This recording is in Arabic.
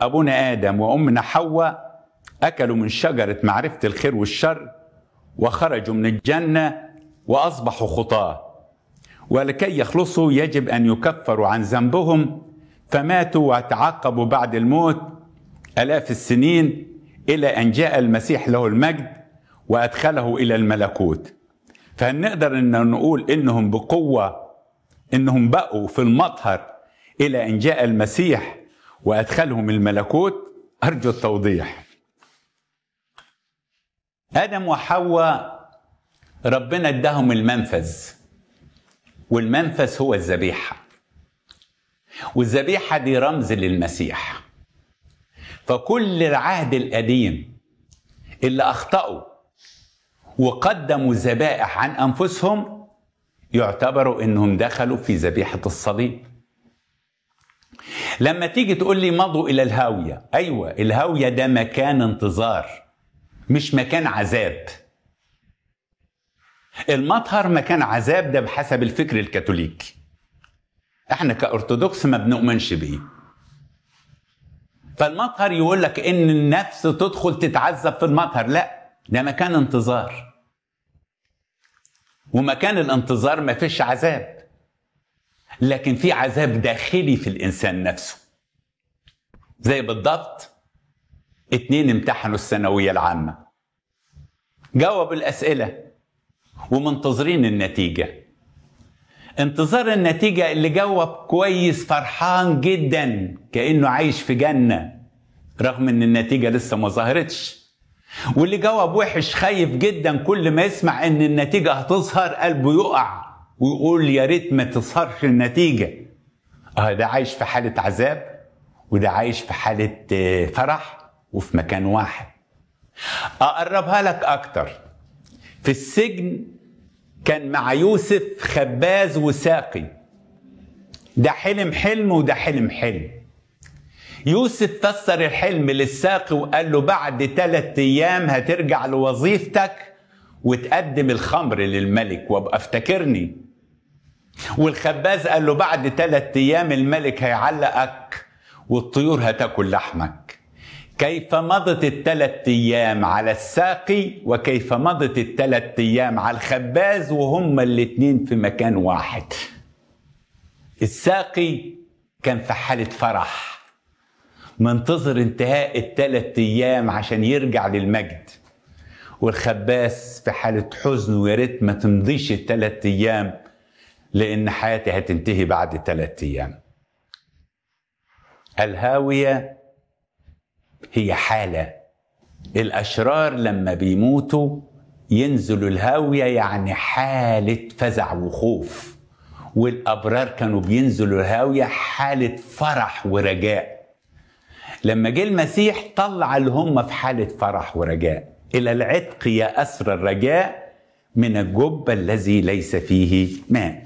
أبونا آدم وأمنا حواء أكلوا من شجرة معرفة الخير والشر وخرجوا من الجنة وأصبحوا خطاة ولكي يخلصوا يجب أن يكفروا عن ذنبهم فماتوا وتعاقبوا بعد الموت آلاف السنين إلى أن جاء المسيح له المجد وأدخله إلى الملكوت فهل نقدر أن نقول إنهم بقوة إنهم بقوا في المطهر إلى أن جاء المسيح وأدخلهم الملكوت أرجو التوضيح آدم وحواء ربنا اداهم المنفذ والمنفذ هو الذبيحة والذبيحة دي رمز للمسيح فكل العهد القديم اللي أخطأوا وقدموا ذبائح عن أنفسهم يعتبروا أنهم دخلوا في ذبيحة الصليب لما تيجي تقول لي مضوا الى الهاويه ايوه الهاويه ده مكان انتظار مش مكان عذاب المطهر مكان عذاب ده بحسب الفكر الكاثوليكي احنا كأرثوذكس ما بنؤمنش بيه فالمطهر يقول لك ان النفس تدخل تتعذب في المطهر لا ده مكان انتظار ومكان الانتظار ما فيش عذاب لكن في عذاب داخلي في الانسان نفسه زي بالضبط اتنين امتحنوا الثانويه العامه جاوبوا الاسئله ومنتظرين النتيجه انتظار النتيجه اللي جاوب كويس فرحان جدا كانه عايش في جنه رغم ان النتيجه لسه ما ظهرتش واللي جاوب وحش خايف جدا كل ما يسمع ان النتيجه هتظهر قلبه يقع ويقول يا ريت ما تظهرش النتيجه اه ده عايش في حاله عذاب وده عايش في حاله آه، فرح وفي مكان واحد اقربها لك اكتر في السجن كان مع يوسف خباز وساقي ده حلم حلم وده حلم حلم يوسف فسر الحلم للساقي وقال له بعد ثلاثة أيام هترجع لوظيفتك وتقدم الخمر للملك وابقى افتكرني والخباز قال له بعد ثلاثة أيام الملك هيعلقك والطيور هتاكل لحمك كيف مضت الثلاث أيام على الساقي وكيف مضت الثلاث أيام على الخباز وهما الاثنين في مكان واحد الساقي كان في حالة فرح منتظر انتهاء الثلاث أيام عشان يرجع للمجد والخباس في حالة حزن ويا ريت ما تمضيش الثلاث أيام لأن حياتي هتنتهي بعد ثلاث أيام الهاوية هي حالة الأشرار لما بيموتوا ينزلوا الهاوية يعني حالة فزع وخوف والأبرار كانوا بينزلوا الهاوية حالة فرح ورجاء لما جه المسيح طلع اللي هم في حالة فرح ورجاء إلى العتق يا أسر الرجاء من الجب الذي ليس فيه ماء